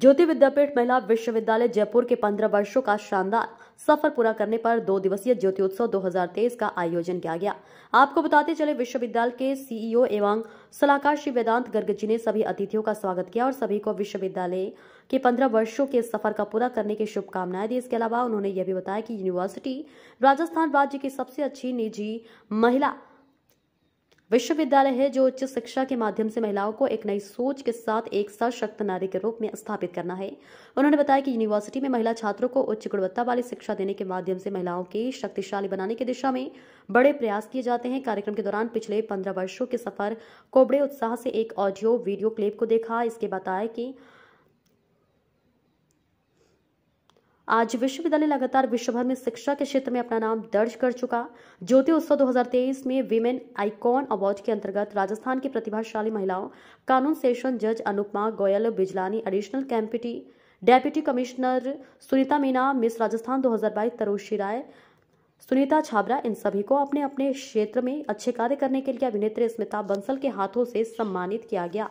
ज्योति विद्यापीठ महिला विश्वविद्यालय जयपुर के पंद्रह वर्षों का शानदार सफर पूरा करने पर दो दिवसीय ज्योति उत्सव 2023 का आयोजन किया गया आपको बताते चले विश्वविद्यालय के सीईओ एवं सलाहकार श्री वेदांत गर्ग जी ने सभी अतिथियों का स्वागत किया और सभी को विश्वविद्यालय के पंद्रह वर्षों के सफर का पूरा करने की शुभकामनाएं दी इसके अलावा उन्होंने यह भी बताया कि यूनिवर्सिटी राजस्थान राज्य की सबसे अच्छी निजी महिला विश्वविद्यालय है जो उच्च शिक्षा के माध्यम से महिलाओं को एक नई सोच के साथ एक सशक्त नारी के रूप में स्थापित करना है उन्होंने बताया कि यूनिवर्सिटी में महिला छात्रों को उच्च गुणवत्ता वाली शिक्षा देने के माध्यम से महिलाओं के शक्तिशाली बनाने की दिशा में बड़े प्रयास किए जाते हैं कार्यक्रम के दौरान पिछले पंद्रह वर्षो के सफर कोबड़े उत्साह से एक ऑडियो वीडियो क्लिप को देखा इसके बताया कि आज विश्वविद्यालय लगातार विश्वभर में शिक्षा के क्षेत्र में अपना नाम दर्ज कर चुका ज्योति उत्सव 2023 में विमेन आइकॉन अवार्ड के अंतर्गत राजस्थान की प्रतिभाशाली महिलाओं कानून सेशन जज अनुपमा गोयल बिजलानी एडिशनल कैंपिटी deputy commissioner Sunita Meena miss Rajasthan 2022 Tarushi Rai Sunita Chhabra इन सभी को अपने अपने क्षेत्र में अच्छे कार्य करने के लिए अभिनेत्री स्मिता बंसल के हाथों से सम्मानित किया गया